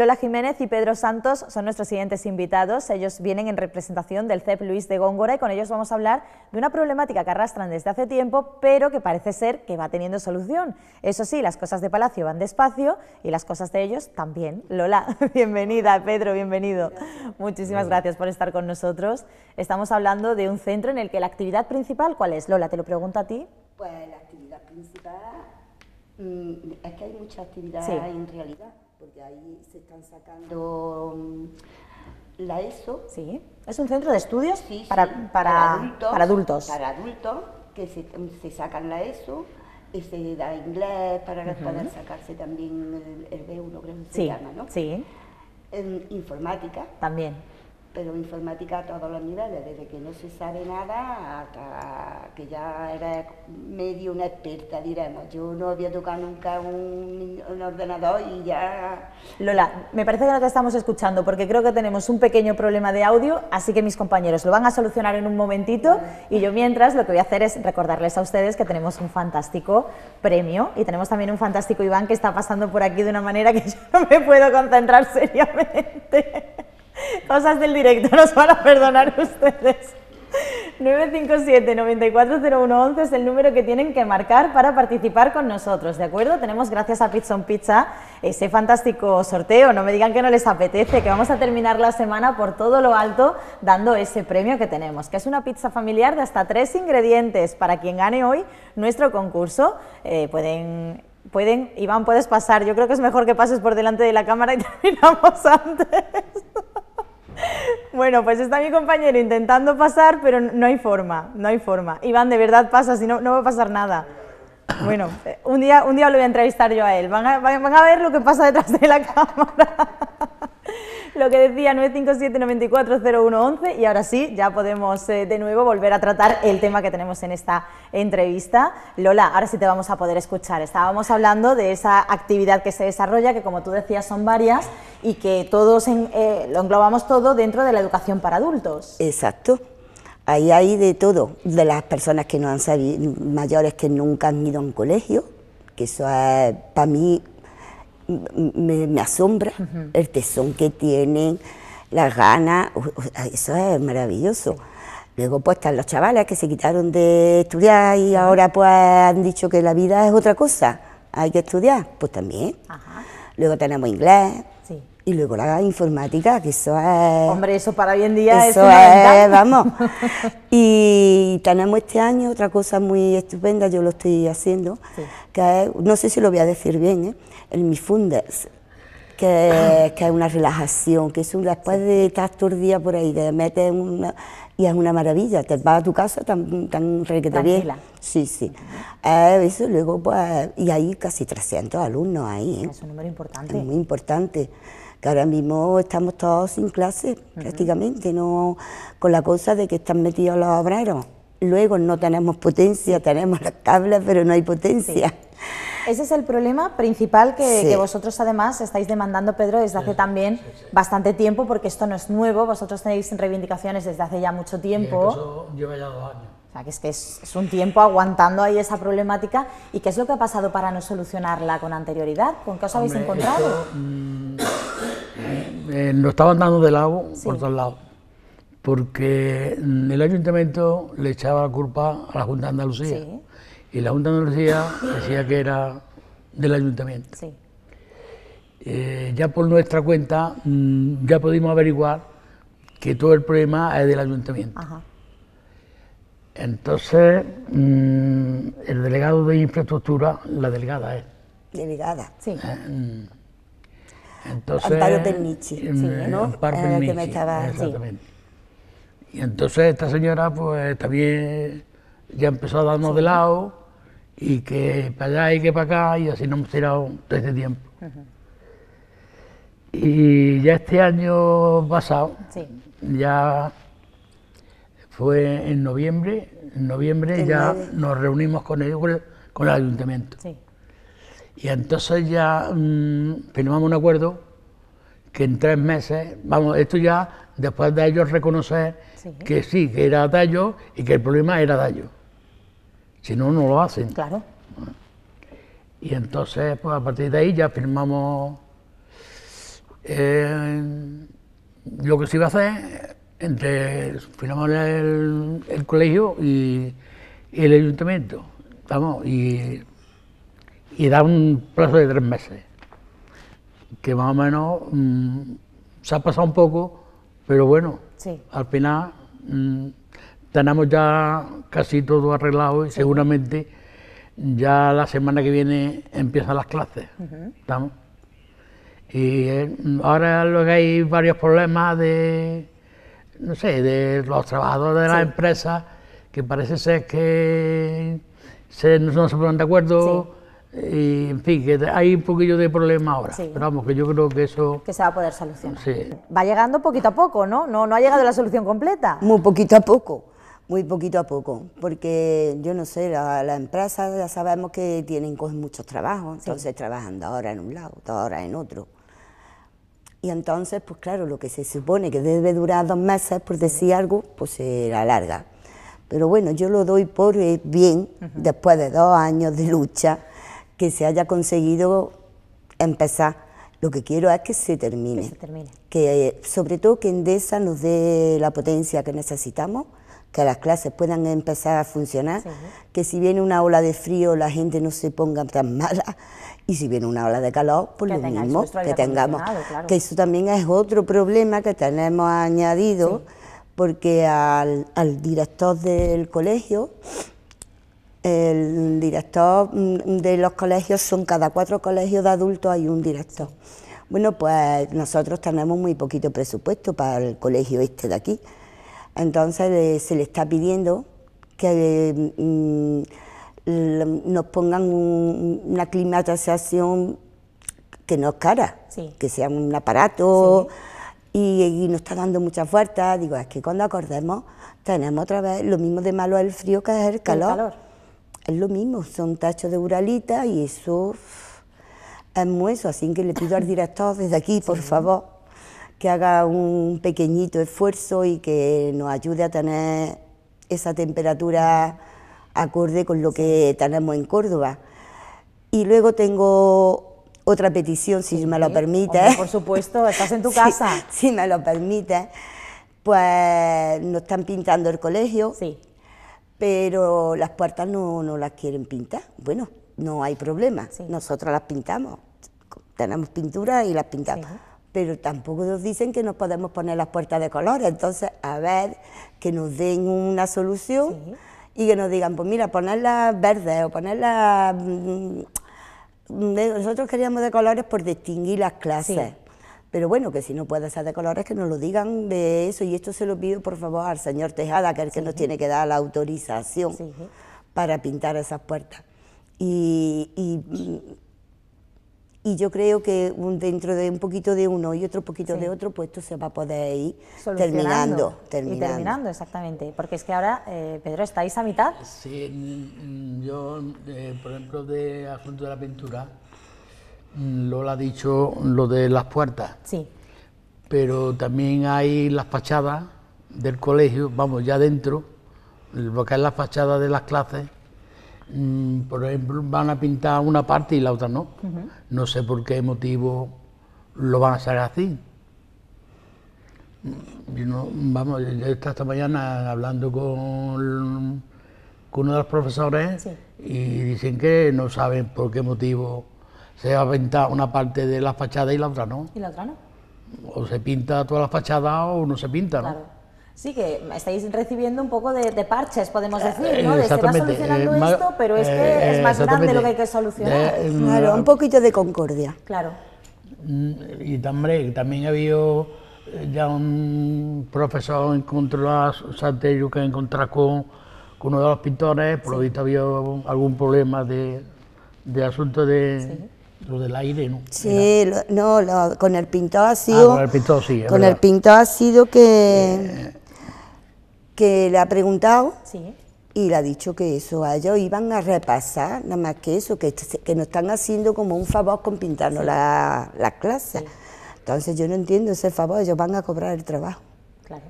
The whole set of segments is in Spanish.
Lola Jiménez y Pedro Santos son nuestros siguientes invitados. Ellos vienen en representación del CEP Luis de Góngora y con ellos vamos a hablar de una problemática que arrastran desde hace tiempo, pero que parece ser que va teniendo solución. Eso sí, las cosas de Palacio van despacio y las cosas de ellos también. Lola, bienvenida, Pedro, bienvenido. Muchísimas gracias por estar con nosotros. Estamos hablando de un centro en el que la actividad principal, ¿cuál es? Lola, te lo pregunto a ti. Pues la actividad principal, mm, es que hay mucha actividad en realidad porque ahí se están sacando mm, la ESO. Sí, es un centro de estudios para, adultos, para, adultos, que mm, se, sacan la ESO y se da inglés para, sacarse también el, B1, creo que se llama, ¿no? Sí. En informática. También pero informática a todos los niveles, desde que no se sabe nada hasta que ya era medio una experta, diremos. Yo no había tocado nunca un, un, ordenador y ya... Lola, me parece que no te estamos escuchando porque creo que tenemos un pequeño problema de audio, así que mis compañeros lo van a solucionar en un momentito y yo mientras lo que voy a hacer es recordarles a ustedes que tenemos un fantástico premio y tenemos también un fantástico Iván que está pasando por aquí de una manera que yo no me puedo concentrar seriamente. Cosas del directo, nos van a perdonar ustedes. 957 94011 es el número que tienen que marcar para participar con nosotros, ¿de acuerdo? Tenemos gracias a Pizza on Pizza ese fantástico sorteo, no me digan que no les apetece, que vamos a terminar la semana por todo lo alto dando ese premio que tenemos, que es una pizza familiar de hasta tres ingredientes para quien gane hoy nuestro concurso. Eh, pueden pueden, Iván, puedes pasar. Yo creo que es mejor que pases por delante de la cámara y terminamos antes. Bueno, pues está mi compañero intentando pasar, pero no hay forma, no hay forma. Iván, de verdad pasa, si no, no va a pasar nada. Bueno, eh, un día, un día lo voy a entrevistar yo a él. Van a, van a ver lo que pasa detrás de la cámara lo que decía 957-940111 y ahora sí, ya podemos eh, de nuevo volver a tratar el tema que tenemos en esta entrevista. Lola, ahora sí te vamos a poder escuchar. Estábamos hablando de esa actividad que se desarrolla, que como tú decías son varias y que todos eh, lo englobamos todo dentro de la educación para adultos. Exacto. Ahí hay de todo, de las personas que no han mayores que nunca han ido a un colegio, que eso es para mí me, asombra el tesón que tienen, las ganas, eso es maravilloso. Luego pues están los chavales que se quitaron de estudiar y ahora pues han dicho que la vida es otra cosa, hay que estudiar, pues también. Luego tenemos inglés, y luego la informática, que eso es... Hombre, eso para hoy en día eso es, vamos. y tenemos este año otra cosa muy estupenda, yo lo estoy haciendo, que es, no sé si lo voy a decir bien, ¿eh? el Mifundes, ah. que, es una relajación, que es un, después de estar todo por ahí, de metes una, y es una maravilla. Te vas a tu casa tan, tan Sí, sí. Eh, eso luego, pues, y hay casi 300 alumnos ahí. ¿eh? Es un número importante. muy importante. Que ahora mismo estamos todos sin clase, prácticamente, no con la cosa de que están metidos los obreros. Luego no tenemos potencia, tenemos las tablas, pero no hay potencia. Ese es el problema principal que, vosotros además estáis demandando, Pedro, desde hace también bastante tiempo, porque esto no es nuevo, vosotros tenéis reivindicaciones desde hace ya mucho tiempo. lleva ya dos años. O sea, que es que es, un tiempo aguantando ahí esa problemática. ¿Y qué es lo que ha pasado para no solucionarla con anterioridad? ¿Con qué os habéis encontrado? Nos mm, eh, estaban dando de lado por todos lados, porque mm, el ayuntamiento le echaba la culpa a la Junta de Andalucía y la Junta de Andalucía decía que era del ayuntamiento. Eh, ya por nuestra cuenta mm, ya pudimos averiguar que todo el problema es del ayuntamiento. Entonces, mm, el delegado de infraestructura, la delegada es. Delegada, sí. Eh, mm. entonces, Amparo que me estaba, exactamente. Y entonces esta señora, pues también ya empezó a darnos de lado y que para allá y que para acá, y así nos hemos tirado todo este tiempo. Y ya este año pasado, ya fue en noviembre, en noviembre ya nos reunimos con ellos, con el ayuntamiento. Y entonces ya mm, firmamos un acuerdo que en tres meses, vamos, esto ya después de ellos reconocer que sí, que era tallo y que el problema era Dallo. Si no, no lo hacen. Claro. Y entonces, pues a partir de ahí ya firmamos eh, lo que se iba a hacer entre firmamos el, colegio y, el ayuntamiento. Vamos, y, y, da un plazo de tres meses, que más o menos mm, se ha pasado un poco, pero bueno, al final mm, tenemos ya casi todo arreglado y seguramente ya la semana que viene empiezan las clases. ¿Estamos? Y eh, ahora lo que hay varios problemas de, no sé, de los trabajadores de las empresa empresas, que parece ser que se, no se ponen de acuerdo. Y, en fin, que hay un poquillo de problema ahora, pero vamos, que yo creo que eso... Que se va a poder solucionar. Va llegando poquito a poco, ¿no? ¿no? No ha llegado la solución completa. Muy poquito a poco muy poquito a poco, porque yo no sé, las empresas ya sabemos que tienen coger muchos trabajos, entonces trabajando trabajan dos horas en un lado, dos horas en otro. Y entonces, pues claro, lo que se supone que debe durar dos meses, por decir algo, pues se alarga. Pero bueno, yo lo doy por eh, bien, después de dos años de lucha, que se haya conseguido empezar. Lo que quiero es que se termine. Que, se termine. que eh, sobre todo que Endesa nos dé la potencia que necesitamos que las clases puedan empezar a funcionar, que si viene una ola de frío la gente no se ponga tan mala y si viene una ola de calor, pues lo mismo, que tengamos, que eso también es otro problema que tenemos añadido, porque al, al, director del colegio, el director mm, de los colegios son cada cuatro colegios de adultos hay un director. Bueno, pues nosotros tenemos muy poquito presupuesto para el colegio este de aquí entonces se le está pidiendo que eh, mm, nos pongan una climatización que no es cara, que sea un aparato y, nos está dando mucha fuerza. Digo, es que cuando acordemos tenemos otra vez lo mismo de malo el frío que es el calor. Es lo mismo, son tachos de uralita y eso es muy Así que le pido al director desde aquí, por favor, que haga un pequeñito esfuerzo y que nos ayude a tener esa temperatura acorde con lo que tenemos en Córdoba. Y luego tengo otra petición, si me lo permite. por supuesto, estás en tu casa. si, me lo permite. Pues nos están pintando el colegio, sí. pero las puertas no, las quieren pintar. Bueno, no hay problema, nosotros las pintamos. Tenemos pintura y las pintamos pero tampoco nos dicen que nos podemos poner las puertas de colores, Entonces, a ver, que nos den una solución y que nos digan, pues mira, ponerlas verdes o ponerlas... Mm, nosotros queríamos de colores por distinguir las clases. Pero bueno, que si no puede ser de colores, que nos lo digan de eso. Y esto se lo pido, por favor, al señor Tejada, que es el que nos tiene que dar la autorización para pintar esas puertas. y mm, y yo creo que dentro de un poquito de uno y otro poquito de otro, pues esto se va a poder ir terminando, terminando. exactamente. Porque es que ahora, eh, Pedro, ¿estáis a mitad? Sí, mm, mm, yo, eh, por ejemplo, de Asunto de la Pintura, mm, lo ha dicho lo de las puertas. Sí. Pero también hay las fachadas del colegio, vamos, ya dentro, lo que es la fachada de las clases Mm, por ejemplo, van a pintar una parte y la otra no. No sé por qué motivo lo van a hacer así. Mm, yo vamos, esta mañana hablando con, con uno de los profesores y dicen que no saben por qué motivo se va a pintar una parte de la fachada y la otra no. Y la otra no. O se pinta toda la fachada o no se pinta, ¿no? Sí, que estáis recibiendo un poco de, parches, podemos eh, decir, ¿no? De se eh, solucionando esto, pero es que eh, es más grande lo que hay que solucionar. Em, claro, un poquito de concordia. Claro. Mm, y también, también ha habido ya un profesor encontró Santello que encontré con, con, uno de los pintores, por lo visto había algún problema de, asunto de... del aire, ¿no? Sí, no, con el pintor ha ah, sido. con el pintor ha sido que que le ha preguntado y le ha dicho que eso a ellos iban a repasar, nada más que eso, que, que nos están haciendo como un favor con pintarnos las la clases. Entonces yo no entiendo ese favor, ellos van a cobrar el trabajo. Claro.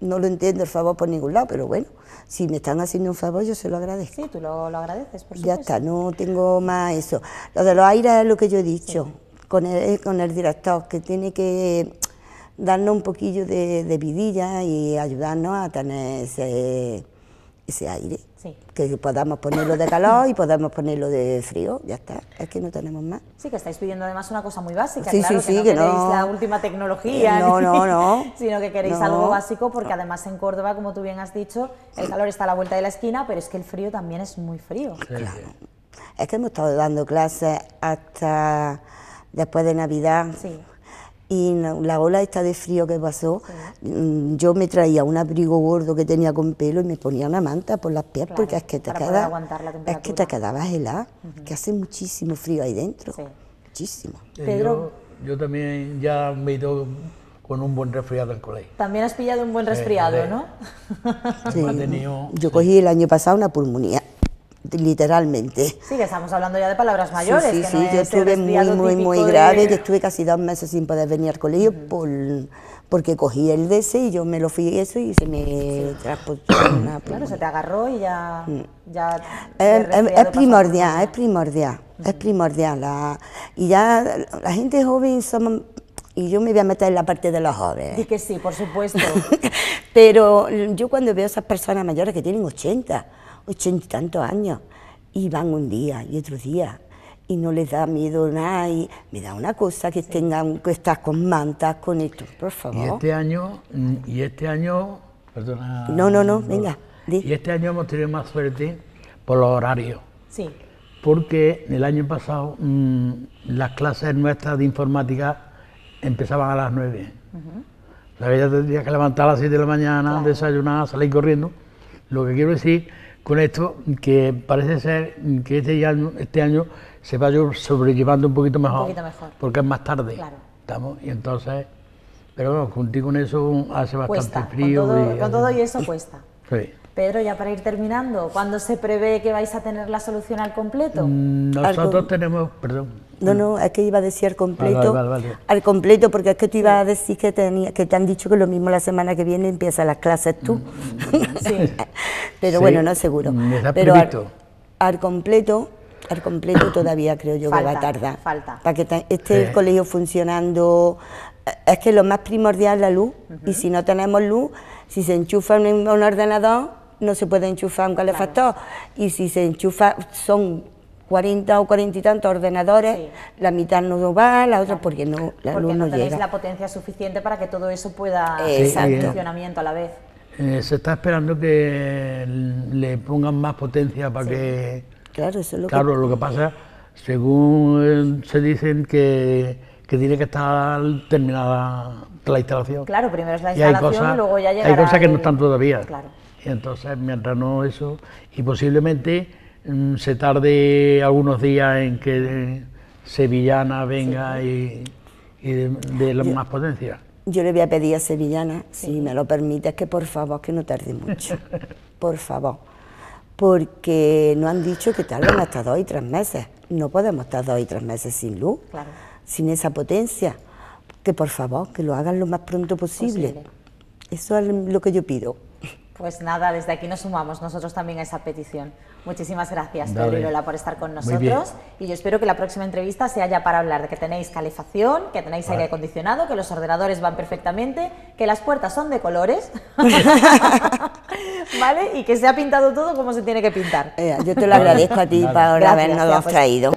No lo entiendo el favor por ningún lado, pero bueno, si me están haciendo un favor yo se lo agradezco. Sí, tú lo, lo agradeces, por supuesto. Ya está, no tengo más eso. Lo de los aires es lo que yo he dicho con, el, con el director, que tiene que darnos un poquillo de, vidilla y ayudarnos a tener ese, ese aire. Que podamos ponerlo de calor y podamos ponerlo de frío, ya está, es que no tenemos más. Sí, que estáis pidiendo además una cosa muy básica, sí, claro, sí, que, no queréis la última tecnología, no, sino que queréis algo básico, porque además en Córdoba, como tú bien has dicho, el calor está a la vuelta de la esquina, pero es que el frío también es muy frío. Claro. Es que hemos estado dando clases hasta después de Navidad. Sí y la ola esta de frío que pasó, mm, yo me traía un abrigo gordo que tenía con pelo y me ponía una manta por las piernas porque es que te quedabas es que te helada, que hace muchísimo frío ahí dentro, sí. muchísimo. Eh, Pedro, yo, también ya me he ido con un buen resfriado en colegio. También has pillado un buen eh, resfriado, ¿no? yo cogí el año pasado una pulmonía literalmente. Sí, que estamos hablando ya de palabras mayores. Sí, yo estuve muy, muy, muy grave, estuve casi dos meses sin poder venir al colegio por, porque cogí el DC y yo me lo fui eso y se me transportó una Claro, se te agarró y ya... Mm. Eh, eh, es, primordial, es primordial, es primordial. y ya la gente joven somos y yo me voy a meter en la parte de los jóvenes. Y que sí, por supuesto. Pero yo cuando veo esas personas mayores que tienen 80, ochenta y tantos años y van un día y otro día y no les da miedo nada y me da una cosa que tengan que estar con mantas con esto por favor y este año y este año perdona no no no, venga y este año hemos tenido más suerte por los horarios sí porque el año pasado mm, las clases nuestras de informática empezaban a las nueve... ...la -huh. O tendría que levantar a las 7 de la mañana, desayunar, salir corriendo. Lo que quiero decir con esto, que parece ser que este año, este año se va sobrellevando un poquito mejor. Un poquito mejor. Porque es más tarde. Claro. ¿Estamos? Y entonces. Pero bueno, contigo con eso hace bastante frío. Con todo, y, eso cuesta. Pedro, ya para ir terminando, ¿cuándo se prevé que vais a tener la solución al completo? Mm, nosotros tenemos, perdón. No, no, es que iba a decir al completo, al completo, porque es que tú ibas a decir que, tenía, que te han dicho que lo mismo la semana que viene empieza las clases tú. Mm. Sí. pero bueno, no es seguro. Mm, pero al, completo, al completo todavía creo yo que va a tardar. Falta. Para que esté el colegio funcionando. Eh, es que lo más primordial es la luz. Y si no tenemos luz, si se enchufa un, ordenador, no se puede enchufar un calefactor. Y si se enchufa, son 40 o 40 y tantos ordenadores, la mitad no va, la otra porque no, la luz no, no tenéis la potencia suficiente para que todo eso pueda sí, funcionamiento a la vez. Eh, se está esperando que le pongan más potencia para que... Claro, lo que... pasa, según eh, se dicen que, tiene que estar terminada la instalación. Claro, primero es la instalación luego ya llegará... Hay cosas que no están todavía. Claro. Y entonces, mientras no eso, y posiblemente mm, se tarde algunos días en que Sevillana venga y, dé de, más potencia. Yo le voy a pedir a Sevillana, si me lo permites, que por favor, que no tarde mucho. por favor. Porque nos han dicho que tardan hasta dos y tres meses. No podemos estar dos y tres meses sin luz, sin esa potencia. Que por favor, que lo hagan lo más pronto posible. Eso es lo que yo pido. Pues nada, desde aquí nos sumamos nosotros también a esa petición. Muchísimas gracias, Pedro Lola, por estar con nosotros. Y yo espero que la próxima entrevista sea ya para hablar de que tenéis calefacción, que tenéis aire acondicionado, que los ordenadores van perfectamente, que las puertas son de colores, ¿vale? Y que se ha pintado todo como se tiene que pintar. yo te lo agradezco a ti, por habernos pues traído.